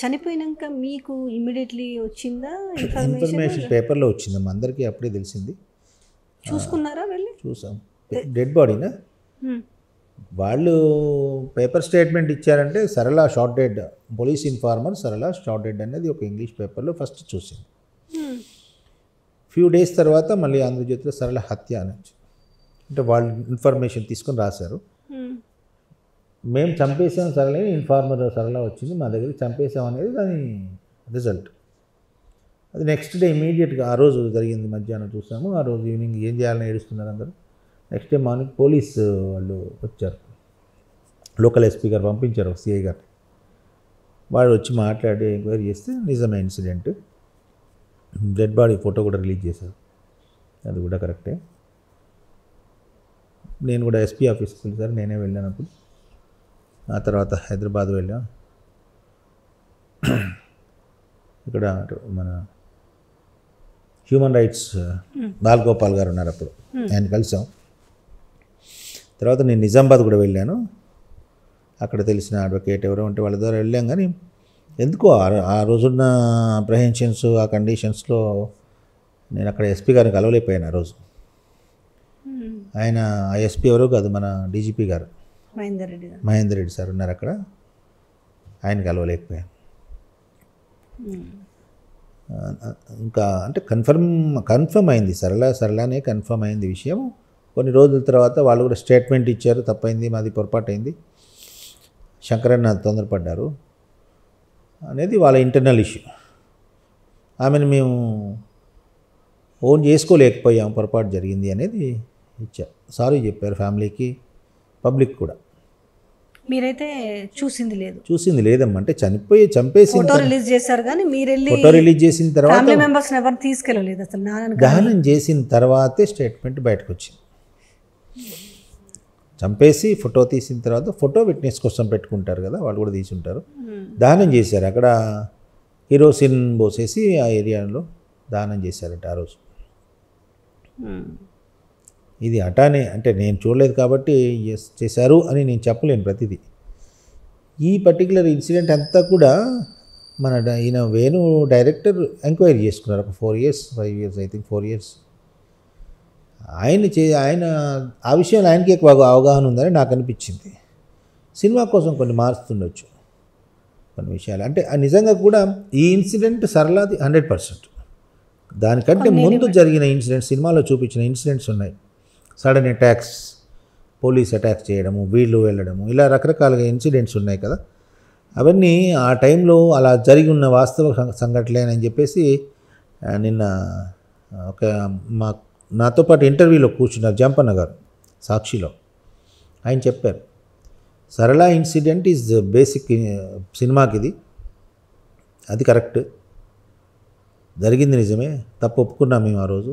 చనిపోయినాక మీకు ఇమ్మీడియట్లీ వచ్చిందా ఇన్ఫర్మేషన్ పేపర్లో మా అందరికీ అప్పుడే తెలిసింది చూసుకున్నారా వెళ్ళి చూసాం డెడ్ బాడీనా వాళ్ళు పేపర్ స్టేట్మెంట్ ఇచ్చారంటే Sarala shot dead police informer Sarala shot dead అనేది ఒక ఇంగ్లీష్ పేపర్లో ఫస్ట్ చూసింది ఫ్యూ డేస్ తర్వాత మళ్ళీ ఆంధ్రజ్యోతిలో సరళ హత్య అని అంటే వాళ్ళు ఇన్ఫర్మేషన్ తీసుకొని రాశారు మేము చంపేసాం సరళ ఇన్ఫార్మర్ సరళ వచ్చింది మా దగ్గర చంపేసాం అనేది దాని రిజల్ట్ అది నెక్స్ట్ డే ఇమీడియట్గా ఆ రోజు జరిగింది మధ్యాహ్నం చూసాము ఆ రోజు ఈవినింగ్ ఏం చేయాలని ఏడుస్తున్నారు అందరూ నెక్స్ట్ డే మార్నింగ్ పోలీస్ వాళ్ళు వచ్చారు లోకల్ ఎస్పీ గారు పంపించారు సిఐ గారు వాడు వచ్చి మాట్లాడి ఎంక్వైరీ చేస్తే నిజమే ఇన్సిడెంట్ డెడ్ బాడీ ఫోటో కూడా రిలీజ్ చేశారు అది కూడా కరెక్టే నేను కూడా ఎస్పీ ఆఫీస్కి వెళ్ళి సార్ నేనే వెళ్ళాను అప్పుడు ఆ తర్వాత హైదరాబాద్ వెళ్ళాం ఇక్కడ మన హ్యూమన్ రైట్స్ బాల్ గోపాల్ గారు ఉన్నారు అప్పుడు ఆయన కలిసాం తర్వాత నేను నిజామాబాద్ కూడా వెళ్ళాను అక్కడ తెలిసిన అడ్వకేట్ ఎవరో ఉంటే వాళ్ళ ద్వారా వెళ్ళాం కానీ ఎందుకో ఆ రోజున్న అప్రహెన్షన్స్ ఆ కండిషన్స్లో నేను అక్కడ ఎస్పీ గారిని కలవలేకపోయాను ఆ రోజు ఆయన ఆ ఎస్పీ ఎవరో కాదు మన డీజీపీ గారు మహేందర్ రెడ్డి సార్ ఉన్నారు అక్కడ ఆయన కలవలేకపోయాను ఇంకా అంటే కన్ఫర్మ్ కన్ఫర్మ్ అయింది సరళ సరళనే కన్ఫర్మ్ అయింది విషయం కొన్ని రోజుల తర్వాత వాళ్ళు కూడా స్టేట్మెంట్ ఇచ్చారు తప్పైంది మాది పొరపాటు అయింది శంకరన్న తొందరపడ్డారు అనేది వాళ్ళ ఇంటర్నల్ ఇష్యూ ఆమెను మేము ఓన్ చేసుకోలేకపోయాం పొరపాటు జరిగింది అనేది ఇచ్చారు సారీ చెప్పారు ఫ్యామిలీకి పబ్లిక్ కూడా మీరైతే చూసింది లేదు చూసింది లేదమ్మా అంటే చనిపోయి చంపేసి ఫోటో రిలీజ్ చేశారు కానీ మీరు వెళ్ళి ఫోటో రిలీజ్ చేసిన తర్వాత ఫ్యామిలీ మెంబర్స్ ఎవరు తీసుకెళ్ళలేదు అసలు నాన్న దహనం చేసిన తర్వాతే స్టేట్మెంట్ బయటకు వచ్చింది చంపేసి ఫోటో తీసిన తర్వాత ఫోటో విట్నెస్ కోసం పెట్టుకుంటారు కదా వాళ్ళు కూడా తీసి ఉంటారు దహనం చేశారు అక్కడ కిరోసిన్ పోసేసి ఆ ఏరియాలో దానం చేశారట ఆ రోజు ఇది అటానే అంటే నేను చూడలేదు కాబట్టి ఎస్ చేశారు అని నేను చెప్పలేను ప్రతిదీ ఈ పర్టికులర్ ఇన్సిడెంట్ అంతా కూడా మన ఈయన వేణు డైరెక్టర్ ఎంక్వైరీ చేసుకున్నారు ఒక four years five years I think four years ఆయన చే ఆయన ఆ విషయంలో ఆయనకి ఎక్కువ అవగాహన ఉందని నాకు అనిపించింది సినిమా కోసం కొన్ని మారుస్తుండొచ్చు కొన్ని విషయాలు అంటే నిజంగా కూడా ఈ ఇన్సిడెంట్ సరళాది హండ్రెడ్ పర్సెంట్ దానికంటే ముందు జరిగిన ఇన్సిడెంట్ సినిమాలో చూపించిన ఇన్సిడెంట్స్ ఉన్నాయి సడన్ అటాక్స్ పోలీస్ అటాక్ చేయడము వీళ్ళు వెళ్ళడము ఇలా రకరకాలుగా ఇన్సిడెంట్స్ ఉన్నాయి కదా అవన్నీ ఆ టైంలో అలా జరిగి ఉన్న వాస్తవ సంఘటనలేనని చెప్పేసి నిన్న ఒక మా నాతో పాటు ఇంటర్వ్యూలో కూర్చున్నారు జంపన్న గారు సాక్షిలో ఆయన చెప్పారు సరళ ఇన్సిడెంట్ ఈజ్ బేసిక్ సినిమాకి ఇది అది కరెక్ట్ జరిగింది నిజమే తప్పు ఒప్పుకున్నాం మేము ఆ రోజు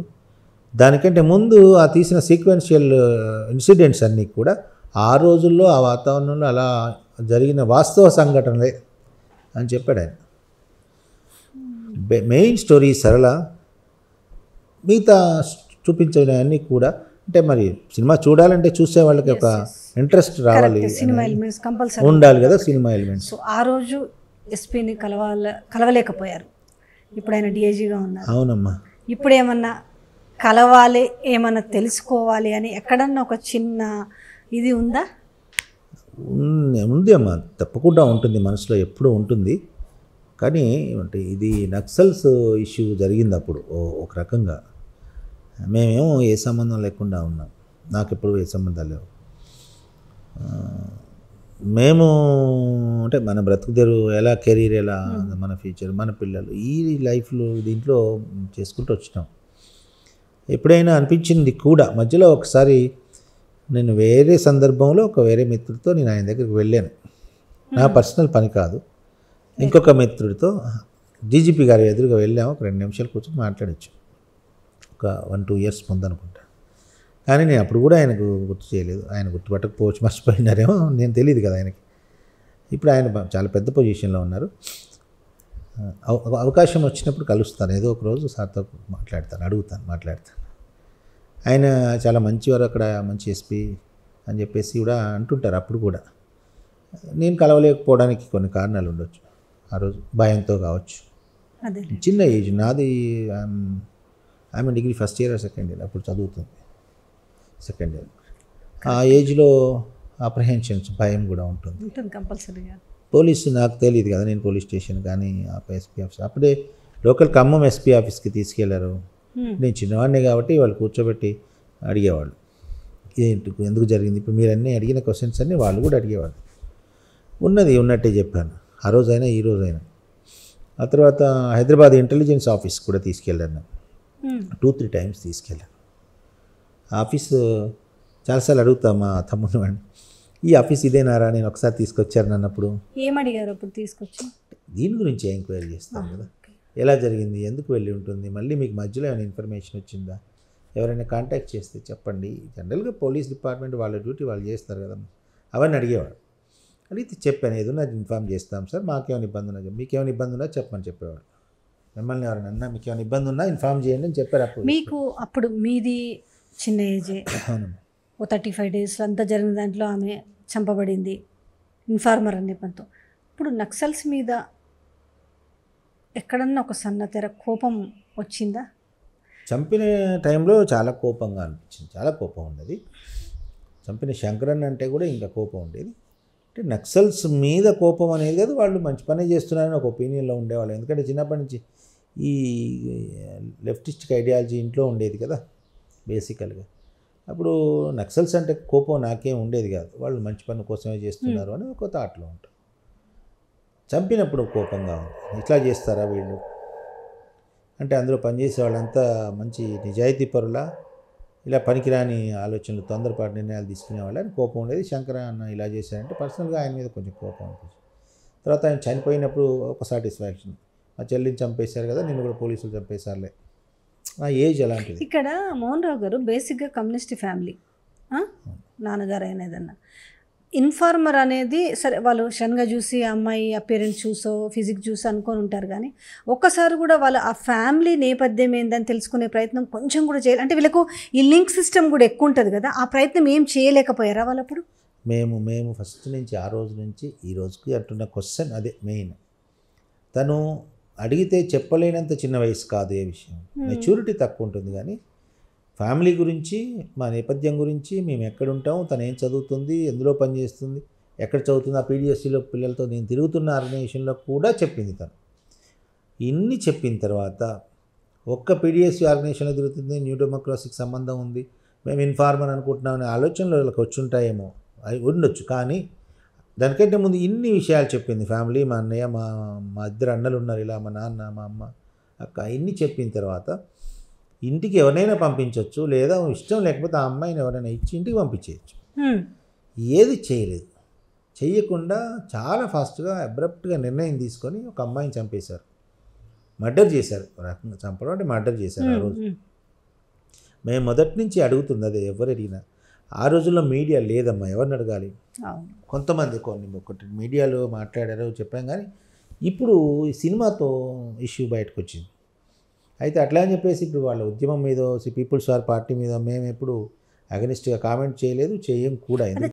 దానికంటే ముందు ఆ తీసిన సీక్వెన్షియల్ ఇన్సిడెంట్స్ అన్నీ కూడా ఆ రోజుల్లో ఆ వాతావరణంలో అలా జరిగిన వాస్తవ సంఘటనలే అని చెప్పాడు ఆయన మెయిన్ స్టోరీ సరళ మిగతా చూపించిన అన్నీ కూడా అంటే మరి సినిమా చూడాలంటే చూసే వాళ్ళకి ఒక ఇంట్రెస్ట్ రావాలి సినిమా ఎలిమెంట్స్ కంపల్సరీ ఉండాలి కదా సినిమా ఎలిమెంట్స్ సో ఆ రోజు ఎస్పీని కలవాల కలవలేకపోయారు ఇప్పుడు ఆయన డిఐజీగా ఉన్నారు అవునమ్మా ఇప్పుడు ఏమన్నా కలవాలి ఏమైనా తెలుసుకోవాలి అని ఎక్కడన్నా ఒక చిన్న ఇది ఉందా ఉంది అమ్మ తప్పకుండా ఉంటుంది మనసులో ఎప్పుడూ ఉంటుంది కానీ అంటే ఇది నక్సల్స్ ఇష్యూ జరిగింది అప్పుడు ఒక రకంగా మేమేమో ఏ సంబంధం లేకుండా ఉన్నాం నాకు ఎప్పుడు ఏ సంబంధాలు లేవు మేము అంటే మన బ్రతుకు తెరు ఎలా కెరీర్ ఎలా మన ఫ్యూచర్ మన పిల్లలు ఈ లైఫ్లో దీంట్లో చేసుకుంటూ వచ్చినాం ఎప్పుడైనా అనిపించింది కూడా మధ్యలో ఒకసారి నేను వేరే సందర్భంలో ఒక వేరే మిత్రుడితో నేను ఆయన దగ్గరికి వెళ్ళాను నా పర్సనల్ పని కాదు ఇంకొక మిత్రుడితో డీజీపీ గారి ఎదురుగా వెళ్ళాము ఒక రెండు నిమిషాలు కూర్చొని మాట్లాడచ్చు ఒక వన్ టూ ఇయర్స్ ముందనుకుంటా కానీ నేను అప్పుడు కూడా ఆయనకు గుర్తు చేయలేదు ఆయన గుర్తుపట్టకపోవచ్చు మర్చిపోయినారేమో నేను తెలియదు కదా ఆయనకి ఇప్పుడు ఆయన చాలా పెద్ద పొజిషన్లో ఉన్నారు అవకాశం వచ్చినప్పుడు కలుస్తాను ఏదో ఒక రోజు సార్తో మాట్లాడతాను అడుగుతాను మాట్లాడతాను ఆయన చాలా మంచివారు అక్కడ మంచి ఎస్పీ అని చెప్పేసి కూడా అంటుంటారు అప్పుడు కూడా నేను కలవలేకపోవడానికి కొన్ని కారణాలు ఉండొచ్చు ఆ రోజు భయంతో కావచ్చు చిన్న ఏజ్ నాది ఆమె degree first year second year అప్పుడు చదువుతుంది సెకండ్ ఇయర్ ఆ ఏజ్లో అప్రహెన్షన్స్ భయం కూడా ఉంటుంది కంపల్సరీగా పోలీసు నాకు తెలియదు కదా నేను పోలీస్ స్టేషన్ కానీ ఎస్పీ ఆఫీస్ అప్పుడే లోకల్ ఖమ్మం ఎస్పీ ఆఫీస్కి తీసుకెళ్లారు నేను చిన్నవాడిని కాబట్టి వాళ్ళు కూర్చోబెట్టి అడిగేవాళ్ళు ఏంటి ఎందుకు జరిగింది ఇప్పుడు మీరు అన్నీ అడిగిన క్వశ్చన్స్ అన్నీ వాళ్ళు కూడా అడిగేవాళ్ళు ఉన్నది ఉన్నట్టే చెప్పాను ఆ రోజైనా ఈ రోజైనా ఆ తర్వాత హైదరాబాద్ ఇంటెలిజెన్స్ ఆఫీస్ కూడా తీసుకెళ్ళాను టూ త్రీ టైమ్స్ తీసుకెళ్ళాను ఆఫీస్ చాలాసార్లు అడుగుతా మా తమ్ముని వాడిని ఈ ఆఫీస్ ఇదేనారా నేను ఒకసారి తీసుకొచ్చారు అన్నప్పుడు ఏమడిగారు అప్పుడు తీసుకొచ్చి దీని గురించి ఎంక్వైరీ చేస్తాం కదా ఎలా జరిగింది ఎందుకు వెళ్ళి ఉంటుంది మళ్ళీ మీకు మధ్యలో ఏమైనా ఇన్ఫర్మేషన్ వచ్చిందా ఎవరైనా కాంటాక్ట్ చేస్తే చెప్పండి జనరల్గా పోలీస్ డిపార్ట్మెంట్ వాళ్ళ డ్యూటీ వాళ్ళు చేస్తారు కదా అవన్నీ అడిగేవాడు అడిగితే చెప్పాను ఏదైనా ఇన్ఫామ్ చేస్తాం సార్ మాకేమైనా ఇబ్బంది ఉన్నా మీకేమైనా ఇబ్బంది ఉన్నా చెప్పమని చెప్పేవాడు మిమ్మల్ని ఎవరైనా అన్నా మీకు ఏమైనా ఇబ్బంది ఉన్నా ఇన్ఫామ్ చేయండి అని చెప్పారు అప్పుడు మీకు అప్పుడు మీది చిన్న ఏజే అవును ఓ థర్టీ ఫైవ్ డేస్ అంతా జరిగిన దాంట్లో ఆమె చంపబడింది ఇన్ఫార్మర్ అనే పనితో ఇప్పుడు నక్సల్స్ మీద ఎక్కడన్నా ఒక సన్నతెర కోపం వచ్చిందా చంపిన టైంలో చాలా కోపంగా అనిపించింది చాలా కోపం ఉండేది చంపిన శంకరన్ అంటే కూడా ఇంకా కోపం ఉండేది అంటే నక్సల్స్ మీద కోపం అనేది కాదు వాళ్ళు మంచి పనే చేస్తున్నారని ఒక ఒపీనియన్లో ఉండేవాళ్ళు ఎందుకంటే చిన్నప్పటి నుంచి ఈ లెఫ్టిస్టిక్ ఐడియాలజీ ఇంట్లో ఉండేది కదా బేసికల్గా అప్పుడు నక్సల్స్ అంటే కోపం నాకేం ఉండేది కాదు వాళ్ళు మంచి పని కోసమే చేస్తున్నారు అని ఒక థాట్లో ఉంటాం చంపినప్పుడు కోపంగా ఉంది ఇట్లా చేస్తారా వీళ్ళు అంటే అందులో పనిచేసే వాళ్ళంతా మంచి నిజాయితీ పరుల ఇలా పనికిరాని ఆలోచనలు తొందరపాటు నిర్ణయాలు తీసుకునే అని కోపం ఉండేది శంకర అన్న ఇలా చేశారంటే పర్సనల్గా ఆయన మీద కొంచెం కోపం అనిపించింది తర్వాత ఆయన చనిపోయినప్పుడు ఒక సాటిస్ఫాక్షన్ మా చెల్లిని చంపేశారు కదా నిన్ను కూడా పోలీసులు చంపేశారులే ఆ ఏజ్ ఇక్కడ మోహన్ రావు గారు బేసిక్గా కమ్యూనిస్ట్ ఫ్యామిలీ నాన్నగారు అయినదన్నా ఇన్ఫార్మర్ అనేది సరే వాళ్ళు షన్గా చూసి అమ్మాయి పేరెంట్స్ చూసో ఫిజిక్స్ చూసో అనుకొని ఉంటారు కానీ ఒక్కసారి కూడా వాళ్ళు ఆ ఫ్యామిలీ నేపథ్యం ఏందని తెలుసుకునే ప్రయత్నం కొంచెం కూడా చేయాలి అంటే వీళ్ళకు ఈ లింక్ సిస్టమ్ కూడా ఎక్కువ ఉంటుంది కదా ఆ ప్రయత్నం ఏం చేయలేకపోయారా వాళ్ళప్పుడు మేము మేము ఫస్ట్ నుంచి ఆ రోజు నుంచి ఈ రోజుకి అంటున్న క్వశ్చన్ అదే మెయిన్ తను అడిగితే చెప్పలేనంత చిన్న వయసు కాదు ఏ విషయం మెచ్యూరిటీ hmm. తక్కువ ఉంటుంది కానీ ఫ్యామిలీ గురించి మా నేపథ్యం గురించి మేము ఉంటాం తను ఏం చదువుతుంది ఎందులో పనిచేస్తుంది ఎక్కడ చదువుతుంది ఆ పీడిఎస్సీలో పిల్లలతో నేను తిరుగుతున్న ఆర్గనైజేషన్లో కూడా చెప్పింది తను ఇన్ని చెప్పిన తర్వాత ఒక్క పీడిఎస్సీ ఆర్గనైజేషన్లో తిరుగుతుంది న్యూ డెమోక్రసీకి సంబంధం ఉంది మేము ఇన్ఫార్మర్ అనుకుంటున్నామనే ఆలోచనలు వీళ్ళకి వచ్చుంటాయేమో అవి ఉండొచ్చు కానీ దానికంటే ముందు ఇన్ని విషయాలు చెప్పింది ఫ్యామిలీ మా అన్నయ్య మా మా ఇద్దరు అన్నలు ఉన్నారు ఇలా మా నాన్న మా అమ్మ అక్క ఇన్ని చెప్పిన తర్వాత ఇంటికి ఎవరైనా పంపించవచ్చు లేదా ఇష్టం లేకపోతే ఆ అమ్మాయిని ఎవరైనా ఇచ్చి ఇంటికి పంపించేయచ్చు ఏది చేయలేదు చేయకుండా చాలా ఫాస్ట్గా అబ్రప్ట్గా నిర్ణయం తీసుకొని ఒక అమ్మాయిని చంపేశారు మర్డర్ చేశారు రకంగా చంపడం అంటే మర్డర్ చేశారు ఆ రోజు మేము మొదటి నుంచి అడుగుతుంది అదే ఎవరు అడిగినా ఆ రోజుల్లో మీడియా లేదమ్మా ఎవరిని అడగాలి కొంతమంది కొన్ని ఒకటి మీడియాలో మాట్లాడారు చెప్పాం కానీ ఇప్పుడు ఈ సినిమాతో ఇష్యూ బయటకు వచ్చింది అయితే అట్లా అని చెప్పేసి ఇప్పుడు వాళ్ళ ఉద్యమం మీద పీపుల్స్ వార్ పార్టీ మీద మేము ఎప్పుడు అగనిస్ట్గా కామెంట్ చేయలేదు చేయం కూడా